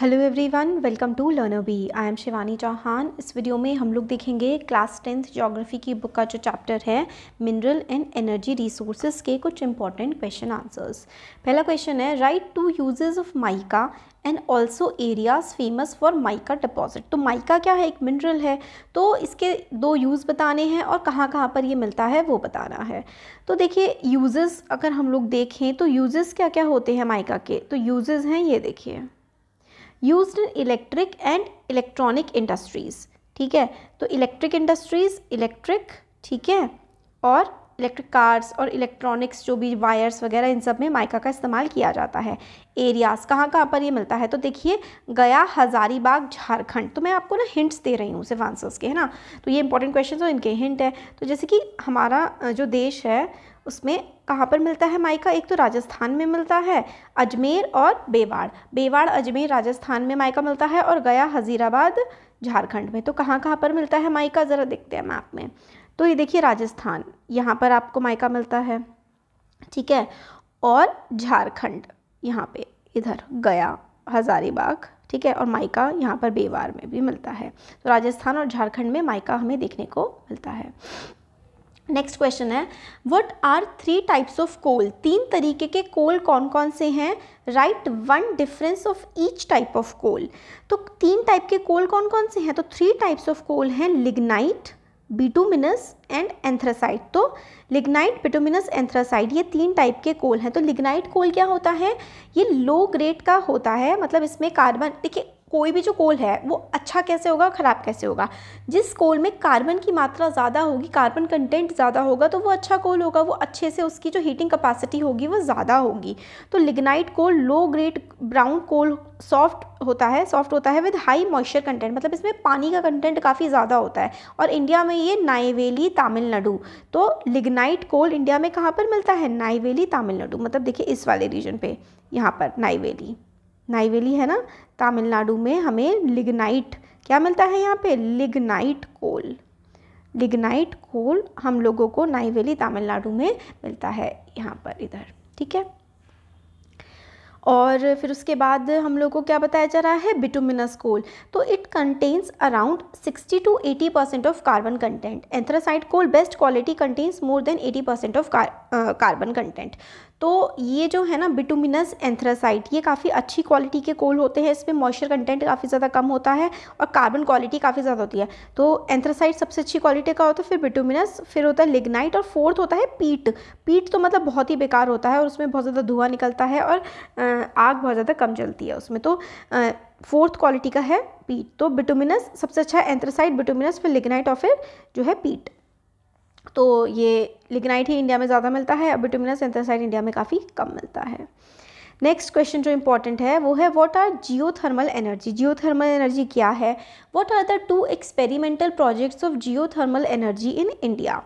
hello everyone welcome to learner B I am Shivani Chauhan इस video में हम लोग देखेंगे क्लास टेंथ ज्योग्राफी की बुक का जो चैप्टर है मिनरल एंड एनर्जी रिसोर्सेज के कुछ इंपॉर्टेंट क्वेश्चन आंसर्स पहला क्वेश्चन है write to uses of mica and also areas famous for mica deposit तो माइका क्या है एक मिनरल है तो इसके दो यूज़ बताने हैं और कहाँ कहाँ पर ये मिलता है वो बताना है तो देखिए यूजेस अगर हम लोग देखें तो यूजेस क्या क्या होते हैं माइका के तो यूजेस हैं ये देखिए use in electric and electronic industries ठीक है तो इलेक्ट्रिक इंडस्ट्रीज़ इलेक्ट्रिक ठीक है और इलेक्ट्रिक कार्स और इलेक्ट्रॉनिक्स जो भी वायर्स वगैरह इन सब में माइका का इस्तेमाल किया जाता है एरियाज़ कहाँ कहाँ पर ये मिलता है तो देखिए गया हज़ारीबाग झारखंड तो मैं आपको ना हिंट्स दे रही हूँ सिर्फ आंसर्स के है ना तो ये इंपॉर्टेंट क्वेश्चन और इनके हिंट है तो जैसे कि हमारा जो देश है उसमें कहाँ पर मिलता है माइका एक तो राजस्थान में मिलता है अजमेर और बेवाड़ बेवाड़ अजमेर राजस्थान में माइका मिलता है और गया हज़ीराबाद झारखंड में तो कहाँ कहाँ पर मिलता है माइका ज़रा देखते हैं मैप में तो ये देखिए राजस्थान यहाँ पर आपको मायका मिलता है ठीक है और झारखंड यहाँ पे इधर गया हज़ारीबाग ठीक है और माइका यहाँ पर बेवार में भी मिलता है तो राजस्थान और झारखंड में माइका हमें देखने को मिलता है नेक्स्ट क्वेश्चन है what are three types of coal तीन तरीके के कोल कौन कौन से हैं write one difference of each type of coal तो तीन टाइप के कोल कौन कौन से हैं तो थ्री टाइप्स ऑफ कोल हैं लिग्नाइट बिटुमिनस एंड एंथ्रासाइट तो लिग्नाइट बिटूमिनस एंथ्रासाइट ये तीन टाइप के कोल हैं तो लिग्नाइट कोल क्या होता है ये लो ग्रेड का होता है मतलब इसमें कार्बन देखिए कोई भी जो कोल है वो अच्छा कैसे होगा ख़राब कैसे होगा जिस कोल में कार्बन की मात्रा ज़्यादा होगी कार्बन कंटेंट ज़्यादा होगा तो वो अच्छा कोल होगा वो अच्छे से उसकी जो हीटिंग कैपेसिटी होगी वो ज़्यादा होगी तो lignite coal low grade brown coal soft होता है सॉफ्ट होता है विद हाई मॉइस्चर कंटेंट मतलब इसमें पानी का कंटेंट काफ़ी ज़्यादा होता है और इंडिया में ये नाइवेली तमिलनाडु तो लिग्नाइट कोल इंडिया में कहाँ पर मिलता है नाइवेली तमिलनाडु मतलब देखिए इस वाले रीजन पे यहाँ पर नाइवेली नाइवेली है ना तमिलनाडु में हमें लिग्नाइट क्या मिलता है यहाँ पे लिग्नाइट कोल लिग्नाइट कोल हम लोगों को नाइवेली तमिलनाडु में मिलता है यहाँ पर इधर ठीक है और फिर उसके बाद हम लोग को क्या बताया जा रहा है बिटुमिनस कोल तो it contains around 60 to 80 percent of carbon content anthracite coal best quality contains more than 80 percent of carbon content तो ये जो है ना बिटुमिनस एंथ्रासाइट ये काफ़ी अच्छी क्वालिटी के कोल होते हैं इसमें मॉइस्चर कंटेंट काफ़ी ज़्यादा कम होता है और कार्बन क्वालिटी काफ़ी ज़्यादा होती है तो एंथ्रासाइट सबसे अच्छी क्वालिटी का होता है फिर बिटुमिनस फिर होता है लिग्नाइट और फोर्थ होता है पीट पीट तो मतलब बहुत ही बेकार होता है और उसमें बहुत ज़्यादा धुआं निकलता है और uh, आग बहुत ज़्यादा कम जलती है उसमें तो फोर्थ क्वालिटी का है पीट तो बिटोमिनस सबसे अच्छा है एंथ्रासाइट बिटोमिनस फिर लिग्नाइट और फिर जो है पीट तो ये लिग्नाइट ही इंडिया में ज़्यादा मिलता है और बिटोमिनस एंथ्रासाइट इंडिया में काफ़ी कम मिलता है नेक्स्ट क्वेश्चन जो इंपॉर्टेंट है वो है what are geothermal energy geothermal energy क्या है what are the two experimental projects of geothermal energy in India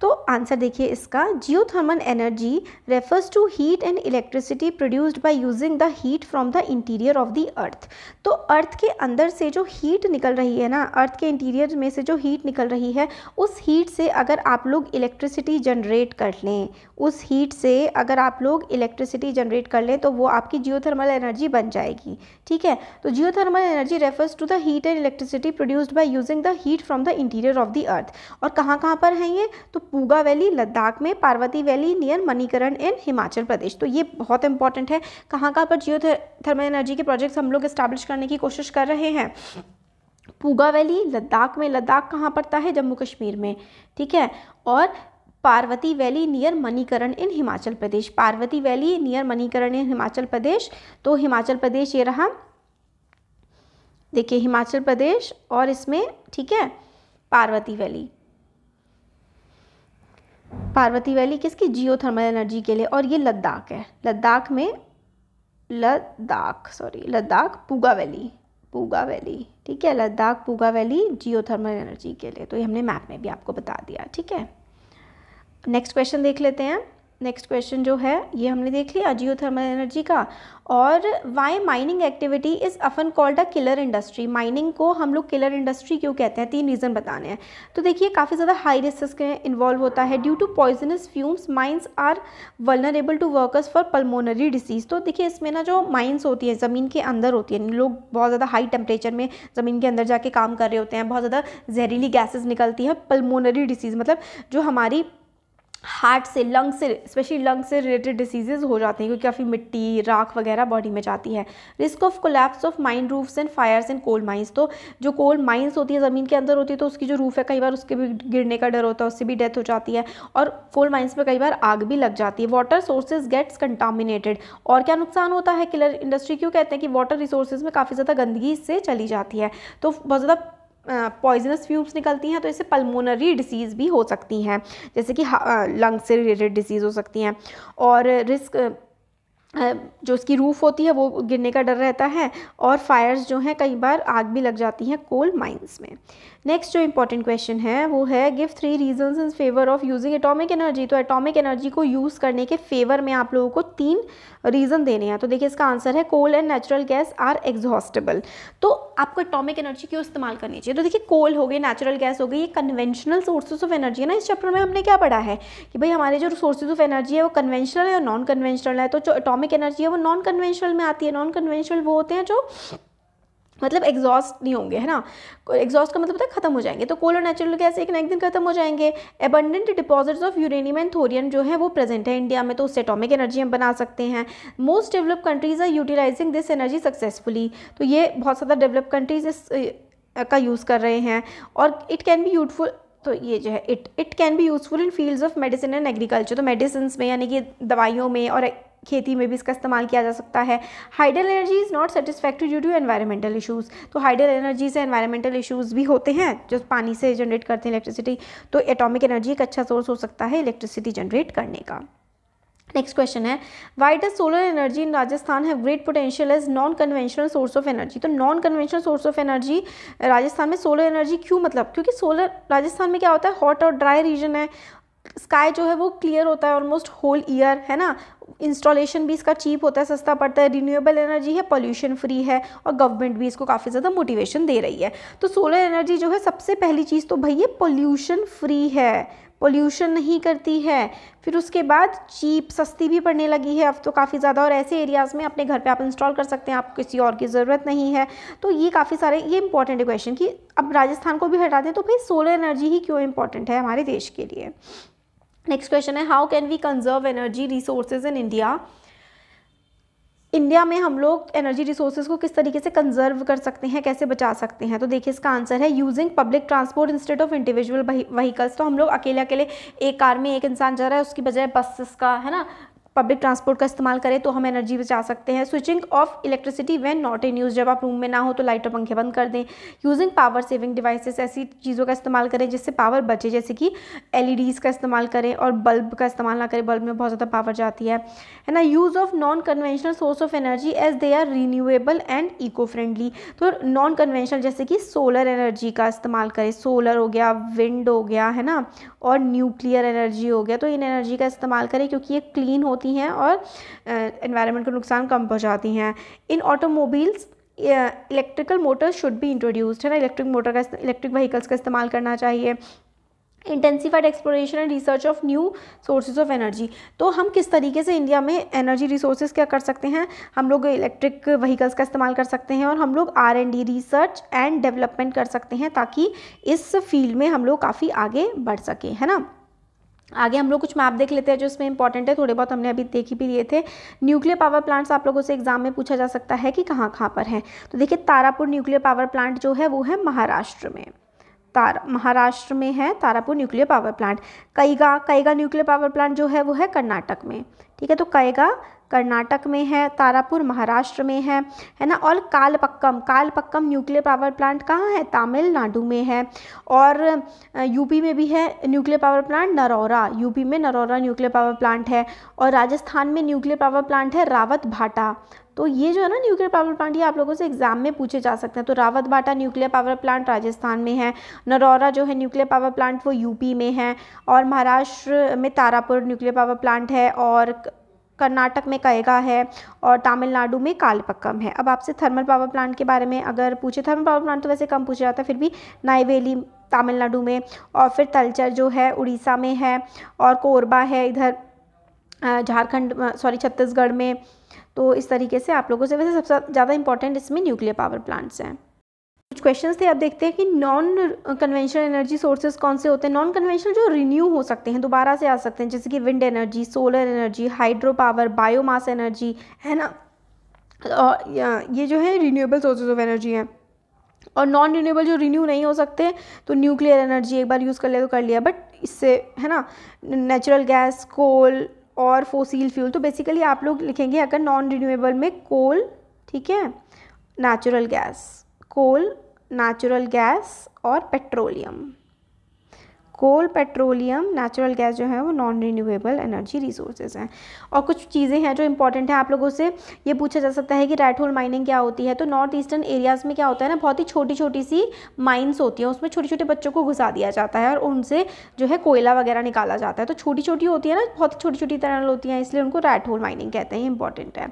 तो आंसर देखिए इसका geothermal energy refers to heat and electricity produced by using the heat from the interior of the earth तो earth के अंदर से जो heat निकल रही है ना अर्थ के इंटीरियर में से जो हीट निकल रही है उस हीट से अगर आप लोग इलेक्ट्रिसिटी जनरेट कर लें उस हीट से अगर आप लोग इलेक्ट्रिसिटी जनरेट कर लें तो वो आपकी जियोथर्मल एनर्जी बन जाएगी ठीक है तो geothermal energy refers to the heat and electricity produced by using the heat from the interior of the earth और कहाँ कहाँ पर है ये तो पूगा वैली लद्दाख में Parvati valley near Manikaran in Himachal Pradesh तो ये बहुत इंपॉर्टेंट है कहाँ कहाँ पर जियो थर्मल एनर्जी के प्रोजेक्ट्स हम लोग इस्टेब्लिश करने की कोशिश कर रहे हैं पूगा वैली लद्दाख में लद्दाख कहाँ पड़ता है जम्मू कश्मीर में ठीक है और Parvati valley near Manikaran in Himachal Pradesh Parvati valley near Manikaran in Himachal Pradesh तो हिमाचल प्रदेश ये रहा देखिए हिमाचल प्रदेश और इसमें ठीक है पार्वती वैली पार्वती वैली किसकी जियो थर्मल एनर्जी के लिए और ये लद्दाख है लद्दाख में Ladakh sorry Ladakh Puga valley Puga valley ठीक है Ladakh Puga valley geothermal energy के लिए तो ये हमने मैप में भी आपको बता दिया ठीक है नेक्स्ट क्वेश्चन देख लेते हैं नेक्स्ट क्वेश्चन जो है ये हमने देख लिया जियो थर्मल एनर्जी का और why mining activity is often called a killer industry mining को हम लोग किलर इंडस्ट्री क्यों कहते हैं तीन रीज़न बताने हैं तो देखिए काफ़ी ज़्यादा हाई रिस्क इन्वॉल्व होता है due to poisonous fumes mines are vulnerable to workers for pulmonary disease तो देखिए इसमें ना जो माइंस होती है ज़मीन के अंदर होती है लोग बहुत ज़्यादा हाई टेम्परेचर में ज़मीन के अंदर जाके काम कर रहे होते हैं बहुत ज़्यादा जहरीली गैसेज निकलती है पलमोनरी डिसीज़ मतलब जो हमारी हार्ट से लंग से स्पेशली लंग से रिलेटेड डिसीजेज हो जाती हैं क्योंकि काफ़ी मिट्टी राख वगैरह बॉडी में जाती है risk of collapse of mine roofs and fires and coal mines तो जो कोल माइंस होती है ज़मीन के अंदर होती है तो उसकी जो रूफ है कई बार उसके भी गिरने का डर होता है उससे भी डेथ हो जाती है और कोल माइंस में कई बार आग भी लग जाती है वाटर सोर्सेज गेट्स कंटामिनेटेड और क्या नुकसान होता है किलर इंडस्ट्री क्यों कहते हैं कि वाटर रिसोर्सेज में काफ़ी ज़्यादा गंदगी इससे चली जाती है तो बहुत ज़्यादा पॉइजनस फ्यूम्स निकलती हैं तो इससे पल्मोनरी डिसीज़ भी हो सकती हैं जैसे कि लंग्स से रिलेटेड डिसीज़ हो सकती हैं और रिस्क जो उसकी रूफ़ होती है वो गिरने का डर रहता है और फायर्स जो हैं कई बार आग भी लग जाती हैं कोल माइंस में नेक्स्ट जो इंपॉर्टेंट क्वेश्चन है वो है give three reasons in favour of using atomic energy तो एटॉमिक एनर्जी को यूज़ करने के फेवर में आप लोगों को तीन रीज़न देने हैं तो देखिए इसका आंसर है coal and natural gas are exhaustible तो आपको एटॉमिक एनर्जी क्यों इस्तेमाल करनी चाहिए तो देखिए कोल हो गई नेचुरल गैस हो गई ये कन्वेंशनल सोर्सेज ऑफ एनर्जी है ना इस चैप्टर में हमने क्या पढ़ा है कि भाई हमारे जो सोर्सेज ऑफ एनर्जी है वो कन्वेंशनल है नॉन कन्वेंशनल है तो जो एटॉमिक एटॉमिक एनर्जी है वो नॉन कन्वेंशनल में आती है नॉन कन्वेंशनल वो होते हैं जो मतलब एग्जॉस्ट नहीं होंगे है ना एग्जॉस्ट का मतलब होता है खत्म हो जाएंगे तो कोल और नेचुरल गैस एक ना एक दिन खत्म हो जाएंगे abundant deposits of uranium and thorium जो है वो प्रेजेंट है इंडिया में तो उससे एटॉमिक एनर्जी हम बना सकते हैं most develop countries are utilising this energy successfully तो ये बहुत ज़्यादा डेवलप कंट्रीज इस का यूज़ कर रहे हैं और इट कैन बी यूजफुल तो ये जो है it it can be useful in fields of medicine and agriculture तो मेडिसिन में यानी कि दवाइयों में और खेती में भी इसका इस्तेमाल किया जा सकता है hydel energy is not satisfactory due to environmental issues तो हाइडल एनर्जी से एनवायरमेंटल इशूज़ भी होते हैं जो पानी से जनरेट करते हैं इलेक्ट्रिसिटी तो एटॉमिक एनर्जी एक अच्छा सोर्स हो सकता है इलेक्ट्रिसिटी जनरेट करने का नेक्स्ट क्वेश्चन है why does solar energy in Rajasthan have great potential as non conventional source of energy तो non conventional source of energy Rajasthan में सोलर एनर्जी क्यों मतलब क्योंकि सोलर राजस्थान में क्या होता है हॉट और ड्राई रीजन है स्काई जो है वो क्लियर होता है ऑलमोस्ट होल ईयर है ना इंस्टॉलेशन भी इसका चीप होता है सस्ता पड़ता है रिन्यूएबल एनर्जी है पॉल्यूशन फ्री है और गवर्नमेंट भी इसको काफ़ी ज़्यादा मोटिवेशन दे रही है तो सोलर एनर्जी जो है सबसे पहली चीज़ तो भैया पॉल्यूशन फ्री है पोल्यूशन नहीं करती है फिर उसके बाद चीप सस्ती भी पड़ने लगी है अब तो काफ़ी ज़्यादा और ऐसे एरियाज़ में अपने घर पे आप इंस्टॉल कर सकते हैं आपको किसी और की ज़रूरत नहीं है तो ये काफ़ी सारे ये इंपॉर्टेंट है क्वेश्चन कि अब राजस्थान को भी हटा दें तो भाई सोलर एनर्जी ही क्यों इंपॉर्टेंट है हमारे देश के लिए नेक्स्ट क्वेश्चन है how can we conserve energy resources in India India में हम लोग एनर्जी रिसोर्सेज को किस तरीके से कंजर्व कर सकते हैं कैसे बचा सकते हैं तो देखिए इसका आंसर है using public transport instead of individual vehicles तो हम लोग अकेले अकेले एक कार में एक इंसान जा रहा है उसकी बजाय बसेस का है ना पब्लिक ट्रांसपोर्ट का इस्तेमाल करें तो हम एनर्जी बचा सकते हैं switching off electricity when not in use जब आप रूम में ना हो तो लाइट और पंखे बंद कर दें यूजिंग पावर सेविंग डिवाइसेस ऐसी चीज़ों का इस्तेमाल करें जिससे पावर बचे जैसे कि एल का इस्तेमाल करें और बल्ब का इस्तेमाल ना करें बल्ब में बहुत ज़्यादा पावर जाती है है ना use of non conventional source of energy as they are renewable and eco friendly तो नॉन कन्वेंशनल जैसे कि सोलर एनर्जी का इस्तेमाल करें सोलर हो गया विंड हो गया है ना और न्यूक्लियर एनर्जी हो गया तो इन एनर्जी का इस्तेमाल करें क्योंकि ये क्लीन होती पहुंचाती हैं और इन्वायरमेंट को नुकसान कम पहुंचाती हैं in automobiles electrical motors should be introduced है ना इलेक्ट्रिक मोटर का इलेक्ट्रिक व्हीकल्स का इस्तेमाल करना चाहिए intensified exploration and research of new sources of energy तो हम किस तरीके से इंडिया में एनर्जी रिसोर्सेज क्या कर सकते हैं हम लोग इलेक्ट्रिक व्हीकल्स का इस्तेमाल कर सकते हैं और हम लोग R and D research and development कर सकते हैं ताकि इस फील्ड में हम लोग काफ़ी आगे बढ़ सकें है ना आगे हम लोग कुछ मैप देख लेते हैं जो इसमें इंपॉर्टेंट है थोड़े बहुत हमने अभी देख ही भी लिए थे न्यूक्लियर पावर प्लांट्स आप लोगों से एग्जाम में पूछा जा सकता है कि कहाँ कहाँ पर हैं तो देखिए तारापुर न्यूक्लियर पावर प्लांट जो है वो है महाराष्ट्र में तार महाराष्ट्र में है Tarapur nuclear power plant Kaiga Kaiga nuclear power plant जो है वो है कर्नाटक में ठीक है तो कईगा कर्नाटक में है तारापुर महाराष्ट्र में है है ना और Kalpakkam Kalpakkam nuclear power plant कहाँ है तमिलनाडु में है और यूपी में भी है nuclear power plant Narora UP में नरौरा न्यूक्लियर पावर प्लांट है और राजस्थान में न्यूक्लियर पावर प्लांट है रावत भाटा तो ये जो है ना न्यूक्लियर पावर प्लांट ये आप लोगों से एग्जाम में पूछे जा सकते हैं तो रावत भाटा न्यूक्लियर पावर प्लांट राजस्थान में है नरौरा जो है न्यूक्लियर पावर प्लांट वो यूपी में है और महाराष्ट्र में तारापुर न्यूक्लियर पावर प्लांट है और कर्नाटक में कएगा है और तमिलनाडु में कालपक्कम है अब आपसे थर्मल पावर प्लांट के बारे में अगर पूछे थर्मल पावर प्लांट तो वैसे कम पूछा जाता है फिर भी नाइवेली तमिलनाडु में और फिर तलचर जो है उड़ीसा में है और कोरबा है इधर झारखंड सॉरी छत्तीसगढ़ में तो इस तरीके से आप लोगों से वैसे सबसे ज़्यादा इंपॉर्टेंट इसमें न्यूक्लियर पावर प्लांट्स हैं कुछ क्वेश्चन थे अब देखते हैं कि नॉन कन्वेंशनल एनर्जी सोर्सेज कौन से होते हैं नॉन कन्वेंशनल जो रिन्यू हो सकते हैं दोबारा से आ सकते हैं जैसे कि wind energy solar energy hydro power biomass energy है ना और ये जो है रिन्यूएबल सोर्सेज ऑफ एनर्जी हैं और नॉन रिन्यूएबल जो रिन्यू नहीं हो सकते तो न्यूक्लियर एनर्जी एक बार यूज़ कर लिया तो कर लिया बट इससे है ना नेचुरल गैस कोल और फोसील फ्यूल तो बेसिकली आप लोग लिखेंगे अगर नॉन रिन्यूएबल में कोल ठीक है natural gas coal natural gas और petroleum coal petroleum natural gas जो है वो नॉन रिन्यूएबल एनर्जी रिसोर्सेज हैं और कुछ चीज़ें हैं जो इंपॉर्टेंट हैं आप लोगों से ये पूछा जा सकता है कि रेड होल माइनिंग क्या होती है तो नॉर्थ ईस्टर्न एरियाज़ में क्या होता है ना बहुत ही छोटी छोटी सी माइन्स होती हैं उसमें छोटे छोटे बच्चों को घुसा दिया जाता है और उनसे जो है कोयला वगैरह निकाला जाता है तो छोटी छोटी होती है ना बहुत छोटी छोटी तरल होती हैं इसलिए उनको रेड होल माइनिंग कहते हैं इंपॉर्टेंट है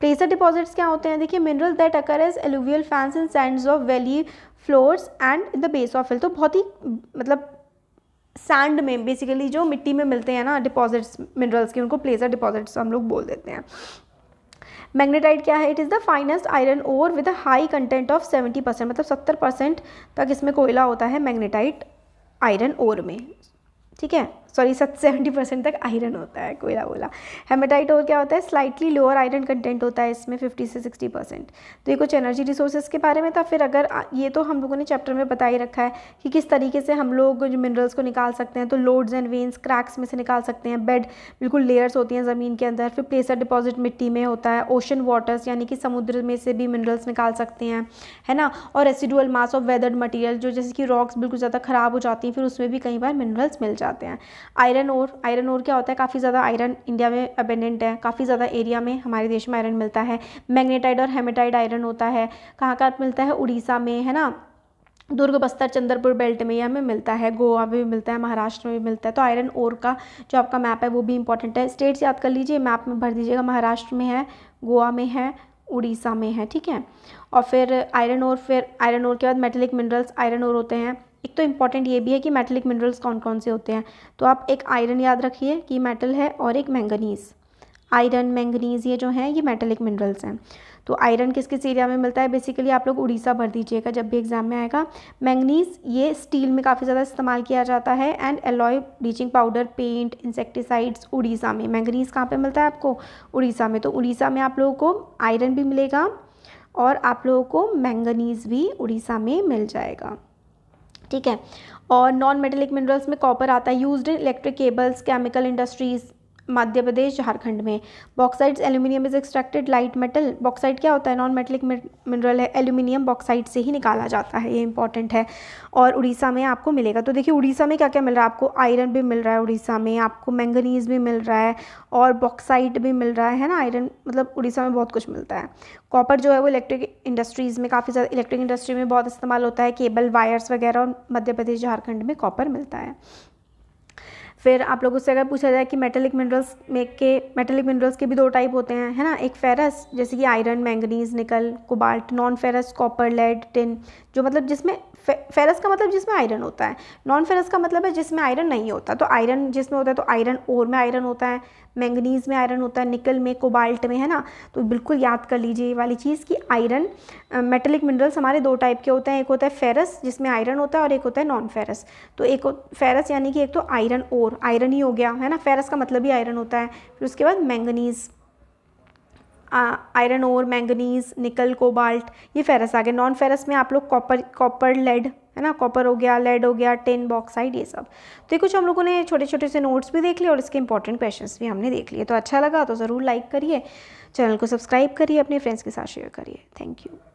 प्लेसर डिपॉजिट्स क्या होते हैं देखिए mineral that occur as alluvial fans in sand of valley floors and in the base of hill तो बहुत ही मतलब सैंड में बेसिकली जो मिट्टी में मिलते हैं ना डिपॉजिट्स मिनरल्स के उनको प्लेजर डिपॉजिट्स हम लोग बोल देते हैं मैग्नेटाइट क्या है it is the finest iron ore with high content of seventy percent मतलब सत्तर परसेंट तक इसमें कोयला होता है मैग्नेटाइट आयरन ओर में ठीक है सॉरी सत सेवेंटी परसेंट तक आयरन होता है कोयला बोला हेमेटाइट और क्या होता है स्लाइटली लोअर आयरन कंटेंट होता है इसमें फिफ्टी से सिक्सटी परसेंट तो ये कुछ एनर्जी रिसोर्सेज के बारे में था फिर अगर ये तो हम लोगों ने चैप्टर में बता ही रखा है कि किस तरीके से हम लोग जो मिनरल्स को निकाल सकते हैं तो लोड्स एंड वेन्स क्रैक्स में से निकाल सकते हैं बेड बिल्कुल लेयर्स होती हैं ज़मीन के अंदर फिर प्लेसर डिपॉजिट मिट्टी में होता है ओशन वाटर्स यानी कि समुद्र में से भी मिनरल्स निकाल सकते हैं है ना और residual mass of weathered material जो जैसे कि रॉक्स बिल्कुल ज़्यादा ख़राब हो जाती हैं फिर उसमें भी कई बार मिनरल्स मिल जाते हैं आयरन और आयरन और क्या होता है काफ़ी ज़्यादा आयरन इंडिया में अबेंडेंट है काफ़ी ज़्यादा एरिया में हमारे देश में आयरन मिलता है मैग्नेटाइड और हेमेटाइड आयरन होता है कहाँ कहाँ मिलता है उड़ीसा में है ना दुर्ग बस्तर चंद्रपुर बेल्ट में यह हमें मिलता है गोवा में भी मिलता है महाराष्ट्र में भी मिलता है तो आयरन ओर का जो आपका मैप है वो भी इंपॉर्टेंट है स्टेट्स याद कर लीजिए मैप में भर दीजिएगा महाराष्ट्र में है गोवा में है उड़ीसा में है ठीक है और फिर आयरन और फिर आयरन और के बाद मेटेलिक मिनरल्स आयरन और होते हैं एक तो इम्पॉर्टेंट ये भी है कि मेटलिक मिनरल्स कौन कौन से होते हैं तो आप एक आयरन याद रखिए कि मेटल है और एक मैंगनीज़ आयरन मैंगनीज़ ये जो हैं ये मेटलिक मिनरल्स हैं तो आयरन किस किस एरिया में मिलता है बेसिकली आप लोग उड़ीसा भर दीजिएगा जब भी एग्ज़ाम में आएगा मैंगनीज़ ये स्टील में काफ़ी ज़्यादा इस्तेमाल किया जाता है and alloy bleaching powder paint insecticides Orissa में मैंगनीज़ कहाँ पे मिलता है आपको उड़ीसा में तो उड़ीसा में आप लोगों को आयरन भी मिलेगा और आप लोगों को मैंगनीज़ भी उड़ीसा में मिल जाएगा ठीक है और नॉन मेटेलिक मिनरल्स में कॉपर आता है used in electric cables chemical industries Madhya Pradesh Jharkhand में bauxites aluminium is extracted light metal bauxite क्या होता है नॉन मेटलिक मिनरल है एल्यूमिनियम बॉक्साइड से ही निकाला जाता है ये इंपॉर्टेंट है और उड़ीसा में आपको मिलेगा तो देखिए उड़ीसा में क्या क्या मिल रहा है आपको आयरन भी मिल रहा है उड़ीसा में आपको मैंगनीज भी मिल रहा है और बॉक्साइड भी मिल रहा है ना आयरन मतलब उड़ीसा में बहुत कुछ मिलता है कॉपर जो है वो इलेक्ट्रिक इंडस्ट्रीज़ में काफ़ी ज़्यादा इलेक्ट्रिक इंडस्ट्री में बहुत इस्तेमाल होता है केबल वायर्स वगैरह और मध्य प्रदेश झारखंड में कॉपर मिलता है फिर आप लोगों से अगर पूछा जाए कि मेटेलिक मिनरल्स में के मेटेलिक मिनरल्स के भी दो टाइप होते हैं है ना एक फेरस जैसे कि iron manganese nickel cobalt non ferrous copper lead tin जो मतलब जिसमें फे, फेरस का मतलब जिसमें आयरन होता है नॉन फेरस का मतलब है जिसमें आयरन नहीं होता तो आयरन जिसमें होता है तो आयरन ओर में आयरन होता है मैंगनीज में आयरन होता है निकल में कोबाल्ट में है ना तो बिल्कुल याद कर लीजिए ये वाली चीज़ कि आयरन मेटलिक मिनरल्स हमारे दो टाइप के होते हैं एक होता है फेरस जिसमें आयरन होता है और एक होता है नॉन फेरस तो एक फेरस यानी कि एक तो आयरन ओर आयरन ही हो गया है ना फेरस का मतलब ही आयरन होता है फिर उसके बाद मैंगनीज़ आयरन और मैंगनीज निकल कोबाल्ट ये फेरस आ गए नॉन फेरस में आप लोग कॉपर कॉपर लेड है ना कॉपर हो गया लेड हो गया टेन बॉक्साइड ये सब तो ये कुछ हम लोगों ने छोटे छोटे से नोट्स भी देख लिए और इसके इंपॉर्टेंट क्वेश्चन भी हमने देख लिए तो अच्छा लगा तो ज़रूर लाइक करिए चैनल को सब्सक्राइब करिए अपने फ्रेंड्स के साथ शेयर करिए थैंक यू